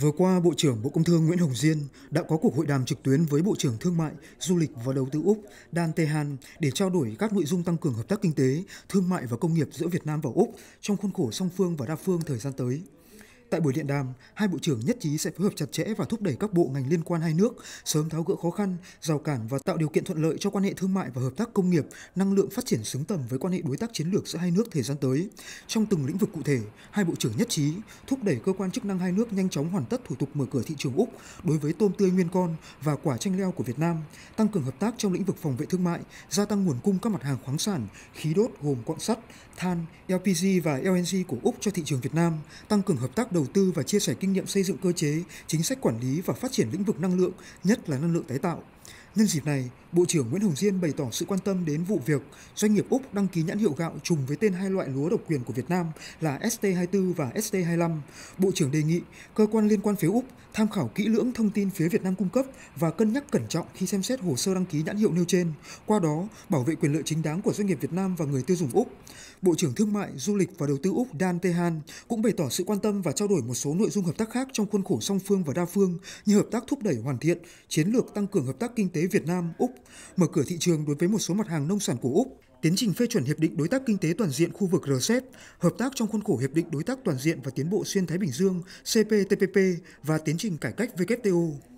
Vừa qua, Bộ trưởng Bộ Công Thương Nguyễn Hồng Diên đã có cuộc hội đàm trực tuyến với Bộ trưởng Thương mại, Du lịch và Đầu tư Úc Dan Tehan để trao đổi các nội dung tăng cường hợp tác kinh tế, thương mại và công nghiệp giữa Việt Nam và Úc trong khuôn khổ song phương và đa phương thời gian tới. Tại buổi điện đàm, hai bộ trưởng nhất trí sẽ phối hợp chặt chẽ và thúc đẩy các bộ ngành liên quan hai nước sớm tháo gỡ khó khăn, rào cản và tạo điều kiện thuận lợi cho quan hệ thương mại và hợp tác công nghiệp, năng lượng phát triển xứng tầm với quan hệ đối tác chiến lược giữa hai nước thời gian tới. Trong từng lĩnh vực cụ thể, hai bộ trưởng nhất trí thúc đẩy cơ quan chức năng hai nước nhanh chóng hoàn tất thủ tục mở cửa thị trường Úc đối với tôm tươi nguyên con và quả chanh leo của Việt Nam, tăng cường hợp tác trong lĩnh vực phòng vệ thương mại, gia tăng nguồn cung các mặt hàng khoáng sản, khí đốt gồm quặng sắt, than, LPG và LNG của Úc cho thị trường Việt Nam, tăng cường hợp tác đầu đầu tư và chia sẻ kinh nghiệm xây dựng cơ chế, chính sách quản lý và phát triển lĩnh vực năng lượng, nhất là năng lượng tái tạo. Nhân dịp này, Bộ trưởng Nguyễn Hồng Diên bày tỏ sự quan tâm đến vụ việc doanh nghiệp Úc đăng ký nhãn hiệu gạo trùng với tên hai loại lúa độc quyền của Việt Nam là ST24 và ST25. Bộ trưởng đề nghị cơ quan liên quan phía Úc tham khảo kỹ lưỡng thông tin phía Việt Nam cung cấp và cân nhắc cẩn trọng khi xem xét hồ sơ đăng ký nhãn hiệu nêu trên, qua đó bảo vệ quyền lợi chính đáng của doanh nghiệp Việt Nam và người tiêu dùng Úc. Bộ trưởng Thương mại, Du lịch và Đầu tư Úc Dan Tehan cũng bày tỏ sự quan tâm và trao đổi một số nội dung hợp tác khác trong khuôn khổ song phương và đa phương như hợp tác thúc đẩy hoàn thiện chiến lược tăng cường hợp tác kinh tế Việt Nam Úc, mở cửa thị trường đối với một số mặt hàng nông sản của Úc, tiến trình phê chuẩn hiệp định đối tác kinh tế toàn diện khu vực RCEP, hợp tác trong khuôn khổ hiệp định đối tác toàn diện và tiến bộ xuyên Thái Bình Dương CPTPP và tiến trình cải cách WTO.